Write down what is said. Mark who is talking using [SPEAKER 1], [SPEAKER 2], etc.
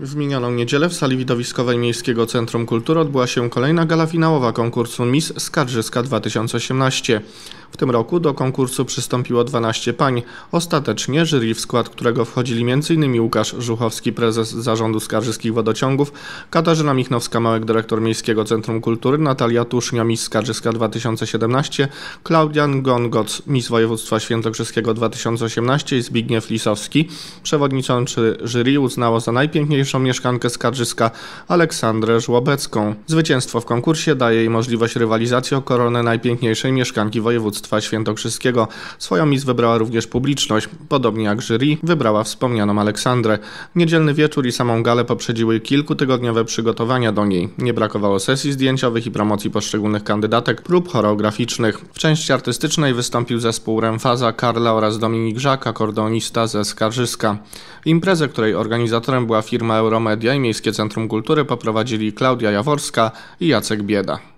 [SPEAKER 1] W minioną niedzielę w sali widowiskowej Miejskiego Centrum Kultury odbyła się kolejna gala finałowa konkursu Miss Skarżyska 2018. W tym roku do konkursu przystąpiło 12 pań. Ostatecznie jury, w skład którego wchodzili m.in. Łukasz Żuchowski, prezes zarządu Skarżyskich Wodociągów, Katarzyna Michnowska-Małek, dyrektor Miejskiego Centrum Kultury, Natalia Tusznia, Miss Skarżyska 2017, Klaudian Gongoc, Miss Województwa Świętokrzyskiego 2018 i Zbigniew Lisowski. Przewodniczący jury uznało za najpiękniejszą mieszkankę Skarżyska Aleksandrę Żłobecką. Zwycięstwo w konkursie daje jej możliwość rywalizacji o koronę najpiękniejszej mieszkanki województwa województwa świętokrzyskiego. Swoją mis wybrała również publiczność, podobnie jak jury wybrała wspomnianą Aleksandrę. Niedzielny wieczór i samą galę poprzedziły kilkutygodniowe przygotowania do niej. Nie brakowało sesji zdjęciowych i promocji poszczególnych kandydatek, prób choreograficznych. W części artystycznej wystąpił zespół Remfaza Karla oraz Dominik Żaka, kordonista ze Skarżyska. Imprezę, której organizatorem była firma Euromedia i Miejskie Centrum Kultury poprowadzili Klaudia Jaworska i Jacek
[SPEAKER 2] Bieda.